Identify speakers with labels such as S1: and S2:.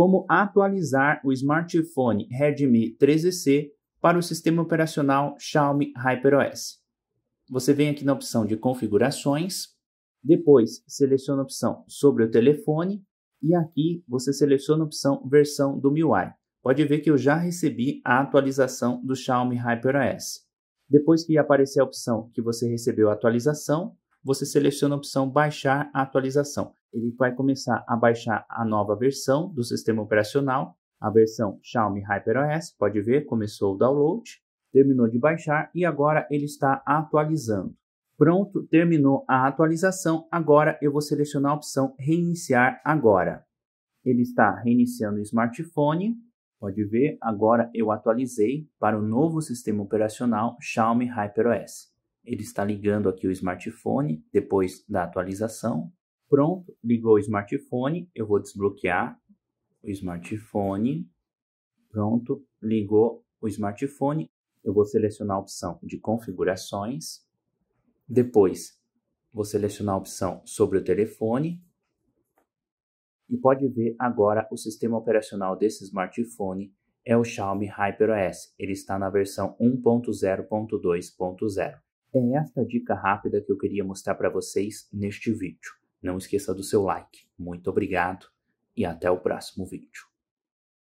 S1: como atualizar o smartphone Redmi 13C para o sistema operacional Xiaomi HyperOS. Você vem aqui na opção de configurações, depois seleciona a opção sobre o telefone e aqui você seleciona a opção versão do MIUI. Pode ver que eu já recebi a atualização do Xiaomi HyperOS. Depois que aparecer a opção que você recebeu a atualização, você seleciona a opção baixar a atualização. Ele vai começar a baixar a nova versão do sistema operacional, a versão Xiaomi HyperOS, pode ver, começou o download, terminou de baixar e agora ele está atualizando. Pronto, terminou a atualização, agora eu vou selecionar a opção reiniciar agora. Ele está reiniciando o smartphone, Pode ver, agora eu atualizei para o novo sistema operacional Xiaomi HyperOS ele está ligando aqui o smartphone depois da atualização. Pronto, ligou o smartphone, eu vou desbloquear o smartphone. Pronto, ligou o smartphone, eu vou selecionar a opção de configurações. Depois, vou selecionar a opção sobre o telefone. E pode ver agora o sistema operacional desse smartphone é o Xiaomi HyperOS. Ele está na versão 1.0.2.0. É esta dica rápida que eu queria mostrar para vocês neste vídeo. Não esqueça do seu like. Muito obrigado e até o próximo vídeo.